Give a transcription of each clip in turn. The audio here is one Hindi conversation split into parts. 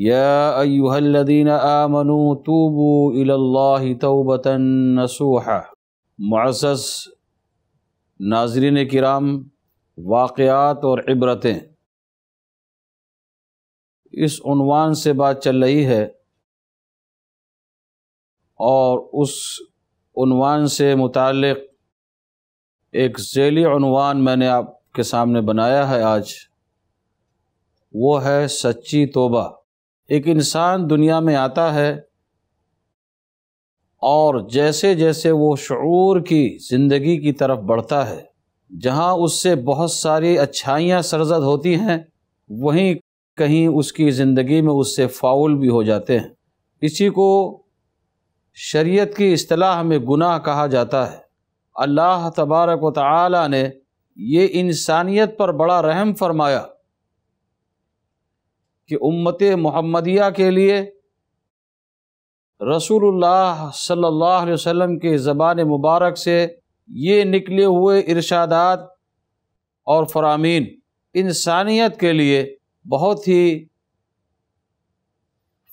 يا أيها الذين آمنوا توبوا إلى الله توبة نصوحا معزز नाजरीन कराम वाक़ात और इबरतें इस उनवान से बात चल रही है और उस उनवान से मुतक़ एक झैली उनवान मैंने आपके सामने बनाया है आज वो है सच्ची तोबा एक इंसान दुनिया में आता है और जैसे जैसे वो शुरू की ज़िंदगी की तरफ बढ़ता है जहाँ उससे बहुत सारी अच्छाइयाँ सरजद होती हैं वहीं कहीं उसकी ज़िंदगी में उससे फाउल भी हो जाते हैं इसी को शरीयत की अतलाह में गुनाह कहा जाता है अल्लाह तबारक व ने ये इंसानियत पर बड़ा रहम फरमाया कि उम्मत महमदिया के लिए रसूलुल्लाह सल्लल्लाहु अलैहि वसल्लम के ज़बान मुबारक से ये निकले हुए इरशादात और फरामीन इंसानियत के लिए बहुत ही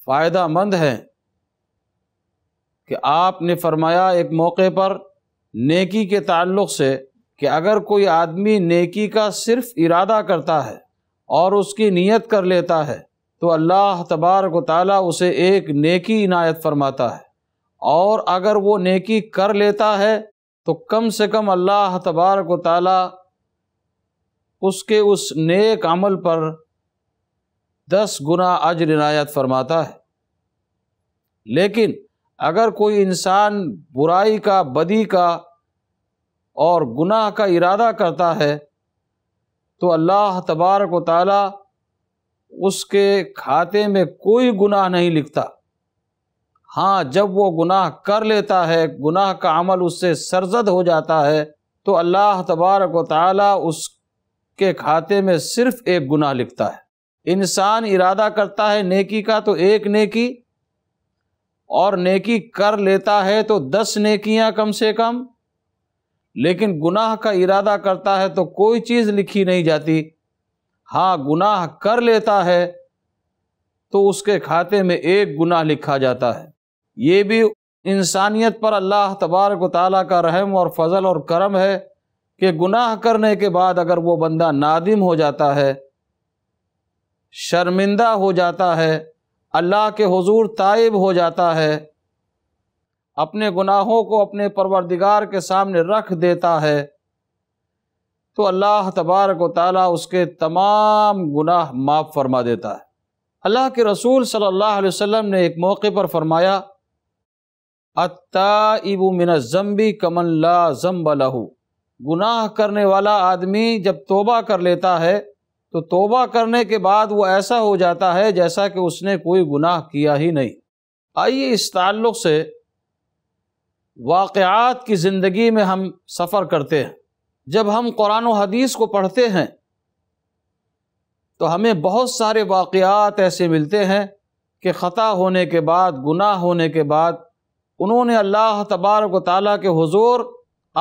फ़ायदा मंद हैं कि आपने फरमाया एक मौके पर नेकी के ताल्लुक़ से कि अगर कोई आदमी नेकी का सिर्फ़ इरादा करता है और उसकी नीयत कर लेता है तो अल्लाह तबार को ताली उसे एक नेकी इनायत फरमाता है और अगर वो नेकी कर लेता है तो कम से कम अल्लाह तबार को ताली उसके उस नेक अमल पर दस गुना अजर इनायत फरमाता है लेकिन अगर कोई इंसान बुराई का बदी का और गुनाह का इरादा करता है तो अल्लाह तबार को ताली उसके खाते में कोई गुनाह नहीं लिखता हाँ जब वो गुनाह कर लेता है गुनाह का अमल उससे सरजद हो जाता है तो अल्लाह तबारक व ताली उसके खाते में सिर्फ एक गुनाह लिखता है इंसान इरादा करता है नेकी का तो एक नेकी और नेकी कर लेता है तो दस नेकियां कम से कम लेकिन गुनाह का इरादा करता है तो कोई चीज़ लिखी नहीं जाती हाँ गुनाह कर लेता है तो उसके खाते में एक गुनाह लिखा जाता है ये भी इंसानियत पर अल्लाह तबारक ताली का रहम और फजल और करम है कि गुनाह करने के बाद अगर वो बंदा नादिम हो जाता है शर्मिंदा हो जाता है अल्लाह के हजूर तायब हो जाता है अपने गुनाहों को अपने परवरदिगार के सामने रख देता है तो अल्लाह तबारक ताली उसके तमाम गुनाह माफ़ फरमा देता है अल्लाह के रसूल सल्लल्लाहु अलैहि वसल्लम ने एक मौके पर फरमाया अताइबु मिन जम्बी कमन ला जम्ब गुनाह करने वाला आदमी जब तोबा कर लेता है तो तोबा करने के बाद वो ऐसा हो जाता है जैसा कि उसने कोई गुनाह किया ही नहीं आइए इस ताल्लुक़ से वाक़ात की ज़िंदगी में हम सफ़र करते हैं जब हम कुरान हदीस को पढ़ते हैं तो हमें बहुत सारे वाक़ात ऐसे मिलते हैं कि ख़ता होने के बाद गुनाह होने के बाद उन्होंने अल्लाह तबारक व ताली के हजूर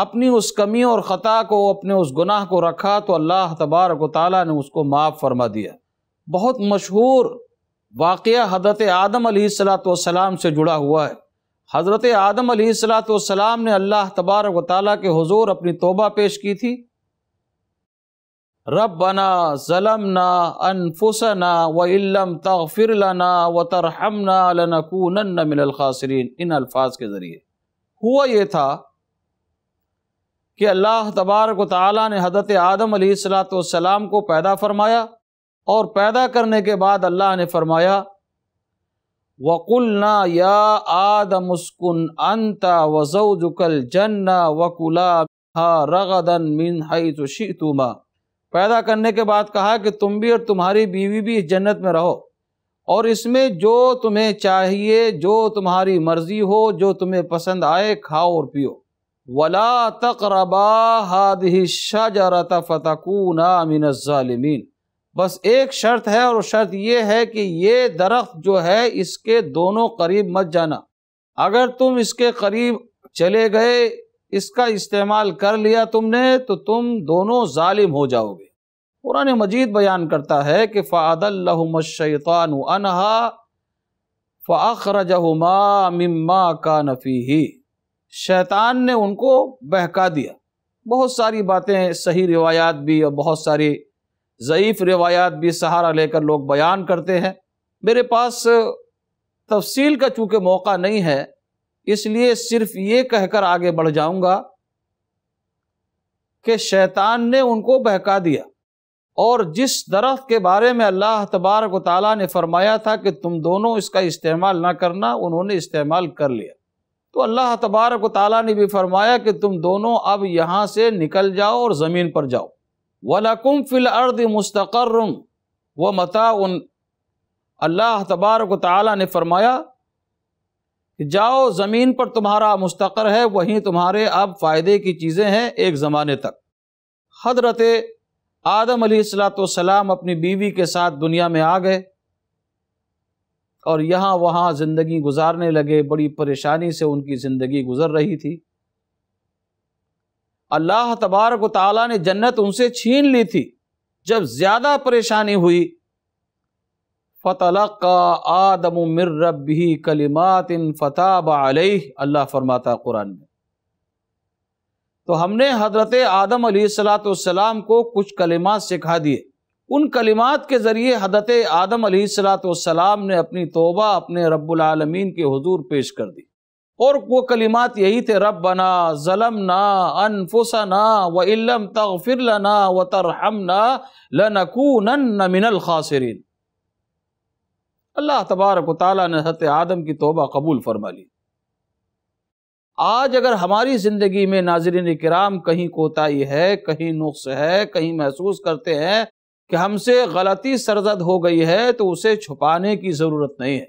अपनी उस कमी और ख़ता को अपने उस गुनाह को रखा तो अल्लाह तबारक ताली ने उसको माफ़ फरमा दिया बहुत मशहूर वाक़ हदरत आदम सलाम से जुड़ा हुआ है हज़रत आदम सलाम ने अल्लाह तबारक व ताली के हजूर अपनी तोबा पेश की थी रबना ज़लमना अनफुसना व इलम तगफिर लना व तरहमना लनकून मिनल खासरीन इन अल्फाज के ज़रिए हुआ ये था कि अल्लाह तबारक ताली ने हजरत आदम सलाम को पैदा फरमाया और पैदा करने के बाद अल्लाह ने फरमाया ना या आदम मुस्कुन अंता वजौजुकल जन्ना वकुला रगदन मिन हई तुशी तुमा पैदा करने के बाद कहा कि तुम भी और तुम्हारी बीवी भी इस जन्नत में रहो और इसमें जो तुम्हें चाहिए जो तुम्हारी मर्ज़ी हो जो तुम्हें पसंद आए खाओ और पियो वला तकरबा हादही शजरत फ़तकूना मिनज़ालिमीन बस एक शर्त है और शर्त ये है कि ये दरख्त जो है इसके दोनों करीब मत जाना अगर तुम इसके करीब चले गए इसका इस्तेमाल कर लिया तुमने तो तुम दोनों ालिम हो जाओगे कुरान मजीद बयान करता है कि शैतान अनहा फ़ाखरजहुमा मम्मा का नफ़ी ही शैतान ने उनको बहका दिया बहुत सारी बातें सही रिवायात भी और बहुत सारी ज़यीफ़ रिवायात भी सहारा लेकर लोग बयान करते हैं मेरे पास तफसील का चूँकि मौका नहीं है इसलिए सिर्फ ये कहकर आगे बढ़ जाऊँगा कि शैतान ने उनको बहका दिया और जिस दरख्त के बारे में अल्लाह तबारक ताली ने फरमाया था कि तुम दोनों इसका इस्तेमाल ना करना उन्होंने इस्तेमाल कर लिया तो अल्लाह तबारक ताली ने भी फरमाया कि तुम दोनों अब यहाँ से निकल जाओ और ज़मीन पर जाओ वलकुम फ़िल अर्द मुस्तकर व मता उन अल्लाह तबारक ताली ने फरमाया कि जाओ ज़मीन पर तुम्हारा मुस्तकर है वहीं तुम्हारे अब फ़ायदे की चीज़ें हैं एक ज़माने तक हजरत आदम सलाम अपनी बीवी के साथ दुनिया में आ गए और यहाँ वहाँ ज़िंदगी गुजारने लगे बड़ी परेशानी से उनकी ज़िंदगी गुजर रही थी अल्लाह तबारक ताली ने जन्नत उनसे छीन ली थी जब ज़्यादा परेशानी हुई फ़तलक आदम मिर कलिमात इन फ़ताब अल्लाह फरमाता कुरान में तो हमने हजरत आदम सलाम को कुछ कलिमात सिखा दिए उन कलिमात के ज़रिए हजरत आदम सलाम ने अपनी तोबा अपने रब्बुल रबालमीन के हजूर पेश कर दी और वो कलिमात यही थे रब बना ज़लम ना अनफुसना व इलम तगफिर लना व ना लनकून मिनल खासरीन अल्लाह तबारक ताली ने आदम की तोबा कबूल फरमा ली आज अगर हमारी ज़िंदगी में नाजरन कराम कहीं कोताही है कहीं नुख्स है कहीं महसूस करते हैं कि हमसे गलती सरजद हो गई है तो उसे छुपाने की ज़रूरत नहीं है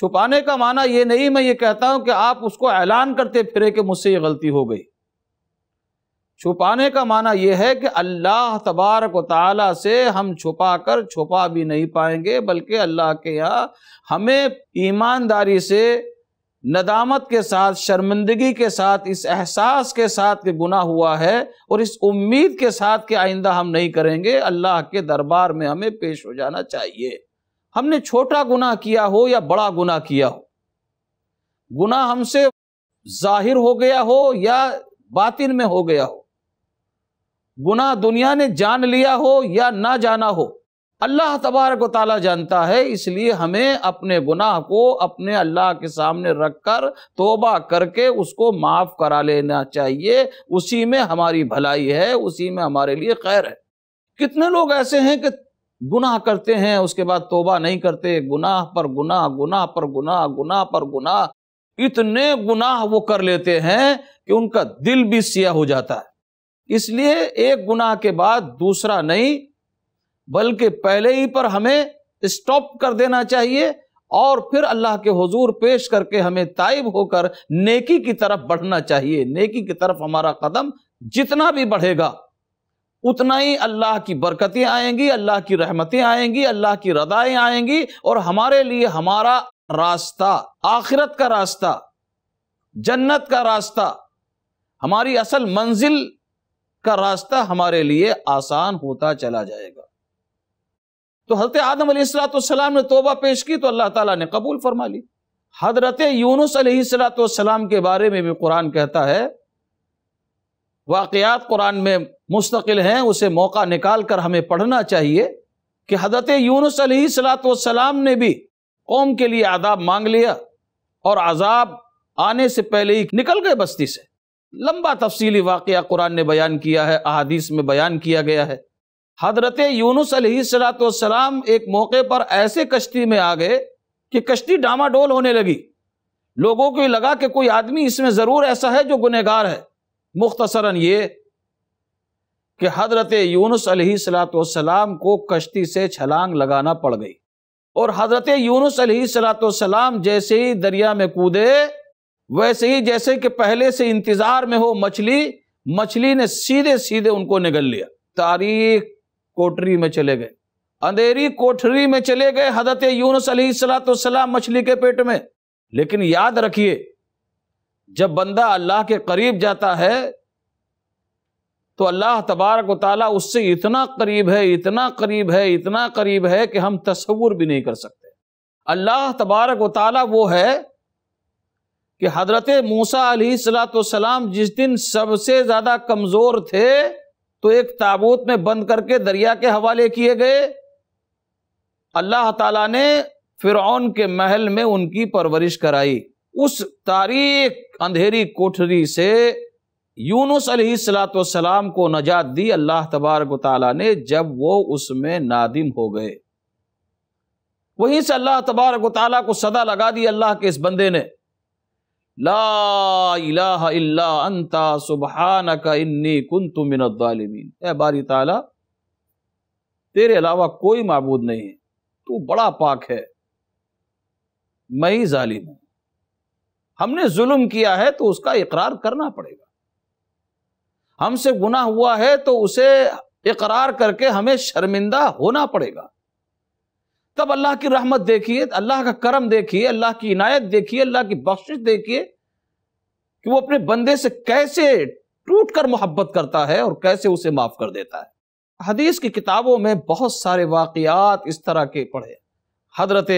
छुपाने का माना ये नहीं मैं ये कहता हूं कि आप उसको ऐलान करते फिरे कि मुझसे ये गलती हो गई छुपाने का माना यह है कि अल्लाह तबारक ताला से हम छुपा कर छुपा भी नहीं पाएंगे बल्कि अल्लाह के यहाँ हमें ईमानदारी से नदामत के साथ शर्मिंदगी के साथ इस एहसास के साथ के गुना हुआ है और इस उम्मीद के साथ के आइंदा हम नहीं करेंगे अल्लाह के दरबार में हमें पेश हो जाना चाहिए हमने छोटा गुना किया हो या बड़ा गुना किया हो गुना हमसे जाहिर हो गया हो या बातिन में हो गया हो गुना दुनिया ने जान लिया हो या ना जाना हो अल्लाह तबारक ताला जानता है इसलिए हमें अपने गुनाह को अपने अल्लाह के सामने रख कर तोबा करके उसको माफ़ करा लेना चाहिए उसी में हमारी भलाई है उसी में हमारे लिए खैर है कितने लोग ऐसे हैं कि गुनाह करते हैं उसके बाद तोबा नहीं करते गुनाह पर गुनाह गुनाह पर गुनाह गुनाह पर गुनाह इतने गुनाह वो कर लेते हैं कि उनका दिल भी सिया हो जाता है इसलिए एक गुनाह के बाद दूसरा नहीं बल्कि पहले ही पर हमें स्टॉप कर देना चाहिए और फिर अल्लाह के हुजूर पेश करके हमें ताइब होकर नेकी की तरफ बढ़ना चाहिए नेकी की तरफ हमारा कदम जितना भी बढ़ेगा उतना ही अल्लाह की बरकतें आएंगी अल्लाह की रहमतें आएंगी अल्लाह की रदाएं आएंगी और हमारे लिए हमारा रास्ता आखिरत का रास्ता जन्नत का रास्ता हमारी असल मंजिल का रास्ता हमारे लिए आसान होता चला जाएगा तो हजरत आदम सलाम ने तोबा पेश की तो अल्लाह ताला ने कबूल फरमा ली हजरत यूनुस सलाम के बारे में भी कुरान कहता है वाक़ात कुरान में मुस्तकिल हैं उसे मौका निकाल कर हमें पढ़ना चाहिए कि हजरत यूनुस सलाम ने भी कौम के लिए आदाब मांग लिया और आज़ाब आने से पहले ही निकल गए बस्ती से लंबा तफसीली वाक़ कुरान ने बयान किया है अहादीस में बयान किया गया है हजरत यूनुस सलाम एक मौके पर ऐसे कश्ती में आ गए कि कश्ती डामाडोल होने लगी लोगों को लगा कि कोई आदमी इसमें ज़रूर ऐसा है जो गुनहगार है मुख्तसरा ये कि हज़रत यूनुस सलाम को कश्ती से छलांग लगाना पड़ गई और हज़रत यूनुस सलाम जैसे ही दरिया में कूदे वैसे ही जैसे कि पहले से इंतज़ार में हो मछली मछली ने सीधे सीधे उनको निगल लिया तारीख कोठरी में चले गए अंधेरी कोठरी में चले गए हजरत यूनुस सलाम मछली के पेट में लेकिन याद रखिए जब बंदा अल्लाह के करीब जाता है तो अल्लाह तबारक ताली उससे इतना करीब है इतना करीब है इतना करीब है कि हम तस्वुर भी नहीं कर सकते अल्लाह तबारक ताली वो है कि हजरत मूसा सलाम जिस दिन सबसे ज़्यादा कमज़ोर थे तो एक ताबूत में बंद करके दरिया के हवाले किए गए अल्लाह ताला ने फिरौन के महल में उनकी परवरिश कराई उस तारीख अंधेरी कोठरी से यूनुस सलाम को नजात दी अल्लाह तबारक ताला ने जब वो उसमें नादिम हो गए वहीं से अल्लाह तबारक ताला को सदा लगा दी अल्लाह के इस बंदे ने ला इलाहा इल्ला अंता इन्नी कुंतु मिनद्दालिमीन ए बारी ताला तेरे अलावा कोई मबूद नहीं है तू बड़ा पाक है मैं ही जालिम हूं हमने जुल्म किया है तो उसका इकरार करना पड़ेगा हमसे गुना हुआ है तो उसे इकरार करके हमें शर्मिंदा होना पड़ेगा तब अल्लाह की रहमत देखिए अल्लाह का करम देखिए अल्लाह की इनायत देखिए अल्लाह की बख्शिश देखिए कि वो अपने बंदे से कैसे टूट कर मोहब्बत करता है और कैसे उसे माफ कर देता है हदीस की किताबों में बहुत सारे वाकयात इस तरह के पढ़े हजरत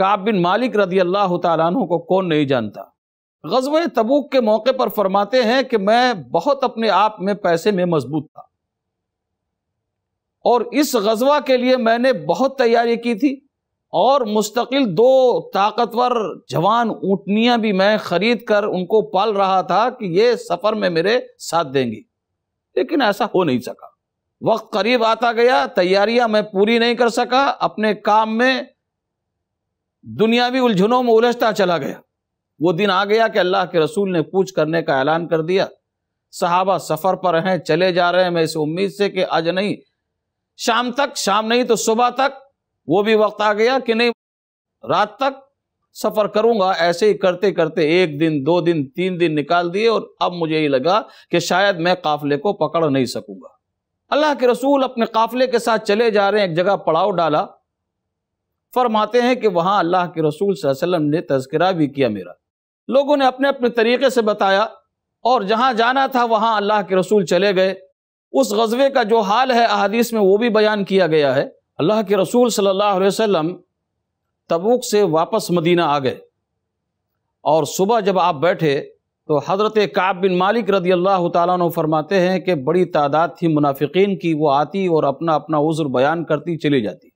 काब बिन मालिक रदी अल्लाह तु को कौन नहीं जानता गजब तबूक के मौके पर फरमाते हैं कि मैं बहुत अपने आप में पैसे में मजबूत था और इस गजवा के लिए मैंने बहुत तैयारी की थी और मुस्तकिल दो ताकतवर जवान ऊँटनियाँ भी मैं ख़रीद कर उनको पाल रहा था कि ये सफ़र में मेरे साथ देंगी लेकिन ऐसा हो नहीं सका वक्त करीब आता गया तैयारियां मैं पूरी नहीं कर सका अपने काम में दुनियावी उलझनों में उलझता चला गया वो दिन आ गया कि अल्लाह के रसूल ने पूछ करने का ऐलान कर दिया सहाबा सफ़र पर हैं चले जा रहे हैं मैं इस उम्मीद से कि आज नहीं शाम तक शाम नहीं तो सुबह तक वो भी वक्त आ गया कि नहीं रात तक सफ़र करूंगा ऐसे ही करते करते एक दिन दो दिन तीन दिन निकाल दिए और अब मुझे ये लगा कि शायद मैं काफ़िले को पकड़ नहीं सकूंगा अल्लाह के रसूल अपने काफ़िले के साथ चले जा रहे हैं एक जगह पड़ाव डाला फरमाते हैं कि वहाँ अल्लाह के रसूल वसल्लम ने तस्करा भी किया मेरा लोगों ने अपने अपने तरीके से बताया और जहाँ जाना था वहाँ अल्लाह के रसूल चले गए उस गजबे का जो हाल है अदीस में वो भी बयान किया गया है अल्लाह के रसूल सल्ला अलैहि तबुक तबूक से वापस मदीना आ गए और सुबह जब आप बैठे तो हज़रत काब बिन मालिक रदी अल्लाह तु फरमाते हैं कि बड़ी तादाद थी मुनाफिक की वो आती और अपना अपना उज़्र बयान करती चली जाती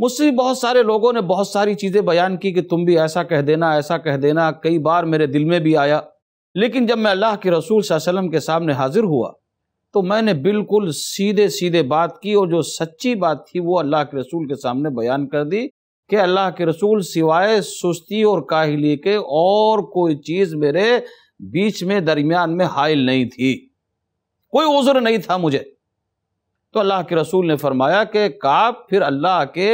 मुझसे भी बहुत सारे लोगों ने बहुत सारी चीज़ें बयान की कि तुम भी ऐसा कह देना ऐसा कह देना कई बार मेरे दिल में भी आया लेकिन जब मैं अल्लाह के रसूल वसम के सामने हाजिर हुआ तो मैंने बिल्कुल सीधे सीधे बात की और जो सच्ची बात थी वो अल्लाह के रसूल के सामने बयान कर दी कि अल्लाह के रसूल सिवाय सुस्ती और काहली के और कोई चीज़ मेरे बीच में दरमियान में हायल नहीं थी कोई उज़्र नहीं था मुझे तो अल्लाह के रसूल ने फरमाया कि काब फिर अल्लाह के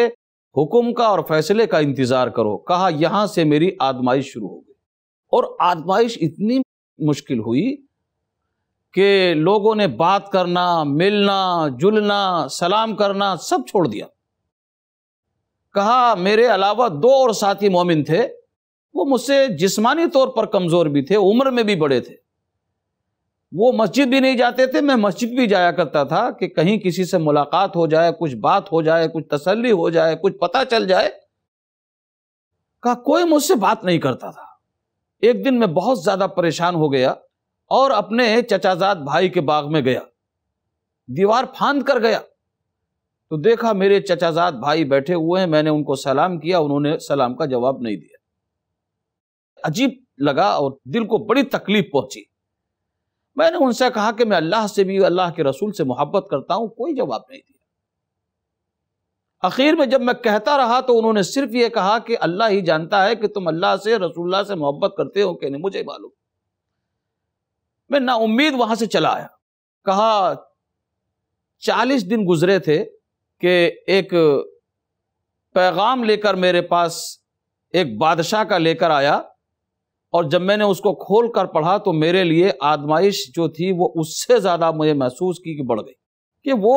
हुक्म का और फैसले का इंतज़ार करो कहा यहाँ से मेरी आजमाइश शुरू हो गई और आजमाइश इतनी मुश्किल हुई कि लोगों ने बात करना मिलना जुलना सलाम करना सब छोड़ दिया कहा मेरे अलावा दो और साथी मोमिन थे वो मुझसे जिस्मानी तौर पर कमज़ोर भी थे उम्र में भी बड़े थे वो मस्जिद भी नहीं जाते थे मैं मस्जिद भी जाया करता था कि कहीं किसी से मुलाकात हो जाए कुछ बात हो जाए कुछ तसल्ली हो जाए कुछ पता चल जाए का कोई मुझसे बात नहीं करता था एक दिन मैं बहुत ज़्यादा परेशान हो गया और अपने चचाजाद भाई के बाग में गया दीवार फांद कर गया तो देखा मेरे चचाजाद भाई बैठे हुए हैं मैंने उनको सलाम किया उन्होंने सलाम का जवाब नहीं दिया अजीब लगा और दिल को बड़ी तकलीफ पहुंची मैंने उनसे कहा कि मैं अल्लाह से भी अल्लाह के रसूल से मोहब्बत करता हूं कोई जवाब नहीं दिया आखिर में जब मैं कहता रहा तो उन्होंने सिर्फ ये कहा कि अल्लाह ही जानता है कि तुम अल्लाह से रसूल्ला से मोहब्बत करते हो कि नहीं मुझे मालूम मैं ना उम्मीद वहां से चला आया कहा चालीस दिन गुजरे थे कि एक पैगाम लेकर मेरे पास एक बादशाह का लेकर आया और जब मैंने उसको खोल कर पढ़ा तो मेरे लिए आदमाइश जो थी वो उससे ज़्यादा मुझे महसूस की कि बढ़ गई कि वो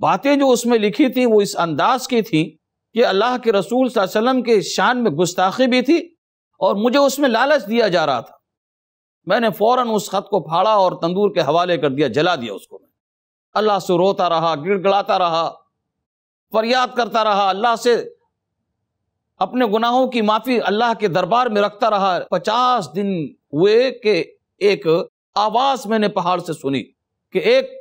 बातें जो उसमें लिखी थी वो इस अंदाज की थी कि अल्लाह के रसूल वसम के शान में गुस्ताखी भी थी और मुझे उसमें लालच दिया जा रहा था मैंने फ़ौर उस ख़त को फाड़ा और तंदूर के हवाले कर दिया जला दिया उसको मैं अल्लाह से रोता रहा गिड़गड़ाता रहा फरियाद करता रहा अल्लाह से अपने गुनाहों की माफी अल्लाह के दरबार में रखता रहा पचास दिन हुए के एक आवाज मैंने पहाड़ से सुनी कि एक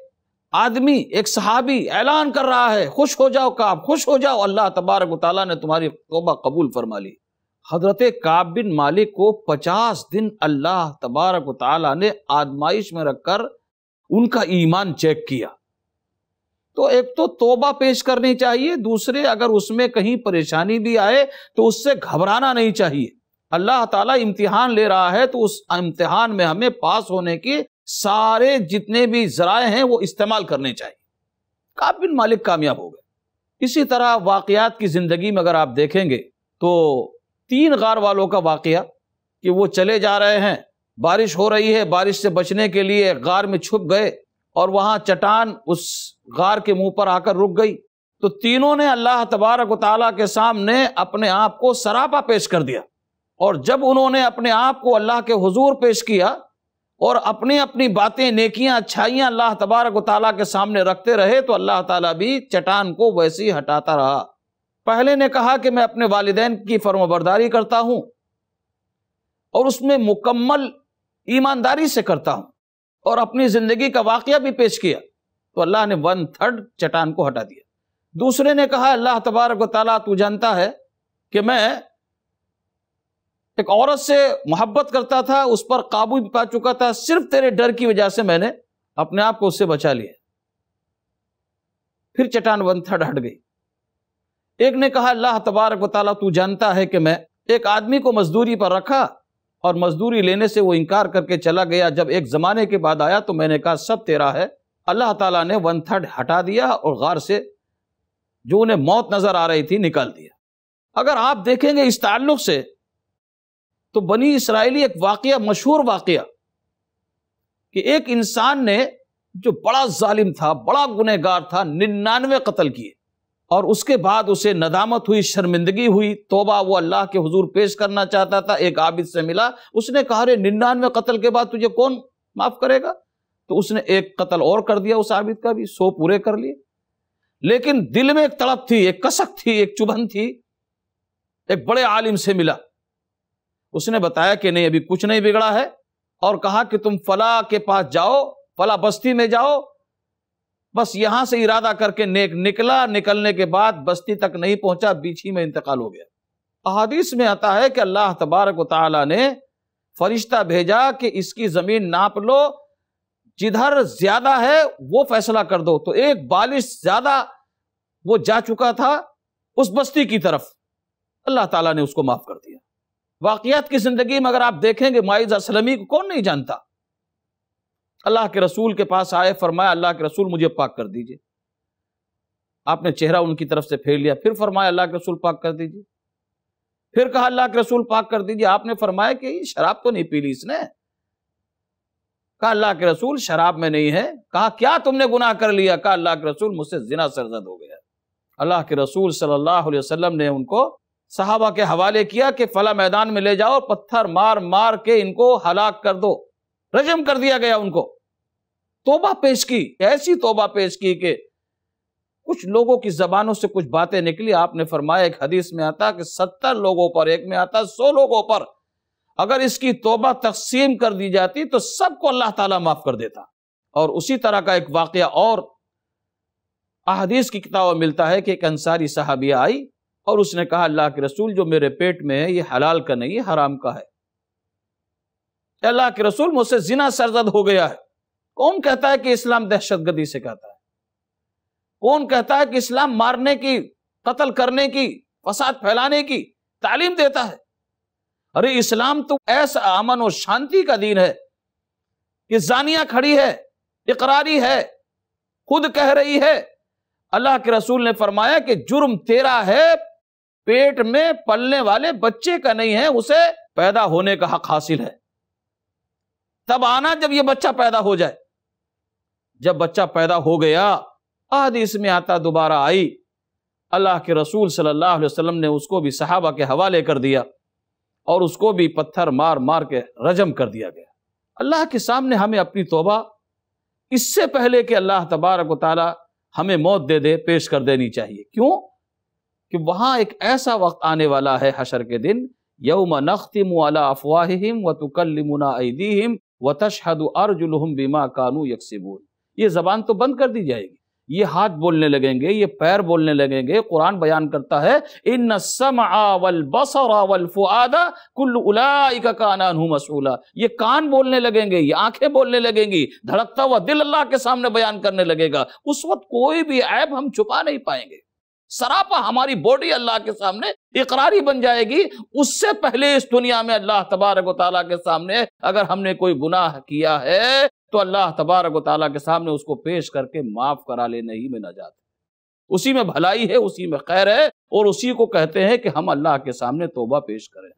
आदमी एक सहाबी ऐलान कर रहा है खुश हो जाओ काब खुश हो जाओ अल्लाह तबारक तला ने तुम्हारी तोबा कबूल फरमा ली हजरत काब बिन मालिक को पचास दिन अल्लाह तबारक ताली ने आजमाइश में रखकर उनका ईमान चेक किया तो एक तो तोबा पेश करनी चाहिए दूसरे अगर उसमें कहीं परेशानी भी आए तो उससे घबराना नहीं चाहिए अल्लाह ताला इम्तिहान ले रहा है तो उस इम्तिहान में हमें पास होने के सारे जितने भी जराए हैं वो इस्तेमाल करने चाहिए काब मालिक कामयाब हो गए इसी तरह वाकयात की ज़िंदगी में अगर आप देखेंगे तो तीन गार वालों का वाक़ कि वो चले जा रहे हैं बारिश हो रही है बारिश से बचने के लिए गार में छुप गए और वहां चटान उस गार के मुंह पर आकर रुक गई तो तीनों ने अल्लाह तबारक तला के सामने अपने आप को सरापा पेश कर दिया और जब उन्होंने अपने आप को अल्लाह के हजूर पेश किया और अपनी अपनी बातें नेकियां अच्छाइयां अल्लाह तबारक ताली के सामने रखते रहे तो अल्लाह ताला भी चटान को वैसे ही हटाता रहा पहले ने कहा कि मैं अपने वालदेन की फर्मबरदारी करता हूं और उसमें मुकम्मल ईमानदारी से करता हूँ और अपनी जिंदगी का वाक़ भी पेश किया तो अल्लाह ने वन थर्ड चटान को हटा दिया दूसरे ने कहा अल्लाह तबारक ताला तू जानता है कि मैं एक औरत से मोहब्बत करता था उस पर काबू भी पा चुका था सिर्फ तेरे डर की वजह से मैंने अपने आप को उससे बचा लिया फिर चटान वन थर्ड हट गई एक ने कहा अल्लाह तबारक ताला तू जानता है कि मैं एक आदमी को मजदूरी पर रखा और मजदूरी लेने से वो इनकार करके चला गया जब एक ज़माने के बाद आया तो मैंने कहा सब तेरा है अल्लाह ताला ने वन थर्ड हटा दिया और गार से जो उन्हें मौत नज़र आ रही थी निकाल दिया अगर आप देखेंगे इस ताल्लुक से तो बनी इसराइली एक वाक़ मशहूर वाक़ कि एक इंसान ने जो बड़ा जालिम था बड़ा गुनहगार था निन्यानवे कत्ल किए और उसके बाद उसे नदामत हुई शर्मिंदगी हुई तोबा वो अल्लाह के हुजूर पेश करना चाहता था एक आबिद से मिला उसने कहा रे निन्यानवे कत्ल के बाद तुझे कौन माफ करेगा तो उसने एक कत्ल और कर दिया उस आबिद का भी सो पूरे कर लिए लेकिन दिल में एक तड़प थी एक कसक थी एक चुभन थी एक बड़े आलिम से मिला उसने बताया कि नहीं अभी कुछ नहीं बिगड़ा है और कहा कि तुम फला के पास जाओ फला बस्ती में जाओ बस यहां से इरादा करके नेक निकला निकलने के बाद बस्ती तक नहीं पहुंचा बीच ही में इंतकाल हो गया अहादीस में आता है कि अल्लाह तबारक वाली ने फरिश्ता भेजा कि इसकी जमीन नाप लो जिधर ज्यादा है वो फैसला कर दो तो एक बालिश ज्यादा वो जा चुका था उस बस्ती की तरफ अल्लाह ताला ने उसको माफ कर दिया वाकियात की जिंदगी में अगर आप देखेंगे माइज असलमी को कौन नहीं जानता अल्लाह के रसूल के पास आए फरमाया अल्लाह के रसूल मुझे पाक कर दीजिए आपने चेहरा उनकी तरफ से फेर लिया फिर फरमाया अल्लाह के रसूल पाक कर दीजिए फिर कहा अल्लाह के रसूल पाक कर दीजिए आपने फरमाया कि शराब तो नहीं पी ली इसने कहा अल्लाह के रसूल शराब में नहीं है कहा क्या तुमने गुनाह कर लिया कहा अल्लाह के रसूल मुझसे जिना सरजद हो गया अल्लाह के रसूल सल्लल्लाहु अलैहि वसल्लम ने उनको सहाबा के हवाले किया कि फला मैदान में ले जाओ पत्थर मार मार के इनको हलाक कर दो रजम कर दिया गया उनको तोबा पेश की ऐसी तोबा पेश की कि कुछ लोगों की जबानों से कुछ बातें निकली आपने फरमाया एक हदीस में आता कि सत्तर लोगों पर एक में आता सौ लोगों पर अगर इसकी तोबा तकसीम कर दी जाती तो सबको अल्लाह ताला माफ कर देता और उसी तरह का एक वाक्य और अहदीस की किताब में मिलता है कि एक अंसारी साहबी आई और उसने कहा अल्लाह के रसूल जो मेरे पेट में है ये हलाल का नहीं हराम का है अल्लाह के रसूल मुझसे जिना सरजद हो गया है कौन कहता है कि इस्लाम दहशतगर्दी से कहता है कौन कहता है कि इस्लाम मारने की कत्ल करने की फसाद फैलाने की तालीम देता है अरे इस्लाम तो ऐसा अमन और शांति का दीन है कि जानिया खड़ी है इकरारी है खुद कह रही है अल्लाह के रसूल ने फरमाया कि जुर्म तेरा है पेट में पलने वाले बच्चे का नहीं है उसे पैदा होने का हक हासिल है तब आना जब यह बच्चा पैदा हो जाए जब बच्चा पैदा हो गया आदि में आता दोबारा आई अल्लाह के रसूल सल्लल्लाहु अलैहि वसल्लम ने उसको भी सहाबा के हवाले कर दिया और उसको भी पत्थर मार मार के रजम कर दिया गया अल्लाह के सामने हमें अपनी तोबा इससे पहले कि अल्लाह तबारक ताली हमें मौत दे दे पेश कर देनी चाहिए क्यों कि वहाँ एक ऐसा वक्त आने वाला है हशर के दिन यौम नख्तिम अला अफवाहिम व तुकलमुना ऐदीम व तशहद अर्जुलहम बीमा कानू यकसिबून ये जबान तो बंद कर दी जाएगी ये हाथ बोलने लगेंगे ये पैर बोलने लगेंगे कुरान बयान करता है इन समावल बसरावल कुल मसूला ये कान बोलने लगेंगे ये आंखें बोलने लगेंगी धड़कता हुआ दिल अल्लाह के सामने बयान करने लगेगा उस वक्त कोई भी ऐब हम छुपा नहीं पाएंगे सरापा हमारी बॉडी अल्लाह के सामने इकरारी बन जाएगी उससे पहले इस दुनिया में अल्लाह तबारक के सामने अगर हमने कोई गुनाह किया है तो अल्लाह तबारक वाली के सामने उसको पेश करके माफ करा लेने ही में नजात उसी में भलाई है उसी में खैर है और उसी को कहते हैं कि हम अल्लाह के सामने तोबा पेश करें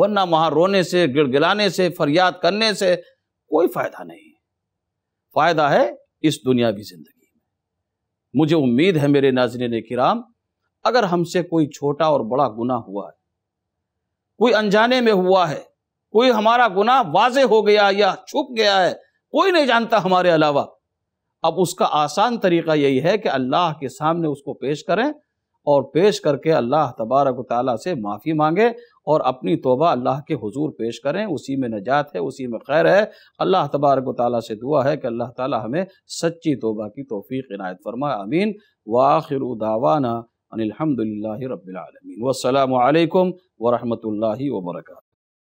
वरना वहाँ रोने से गिड़गिड़ाने से फरियाद करने से कोई फ़ायदा नहीं फ़ायदा है इस दुनियावी ज़िंदगी में मुझे उम्मीद है मेरे नाजरन कराम अगर हमसे कोई छोटा और बड़ा गुना हुआ है कोई अनजाने में हुआ है कोई हमारा गुना वाजे हो गया या छुप गया है कोई नहीं जानता हमारे अलावा अब उसका आसान तरीका यही है कि अल्लाह के सामने उसको पेश करें और पेश करके अल्लाह तबारक ताली से माफ़ी मांगे और अपनी तोबा अल्लाह के हुजूर पेश करें उसी में नजात है उसी में खैर है अल्लाह तबारक ताली से दुआ है कि अल्लाह ताली हमें सच्ची तोबा की तोफ़ी इनायत फरमाए आमीन आखिर दावाना अनिलहमदिल्ला रबालमीन वसलम वरहमल वर्का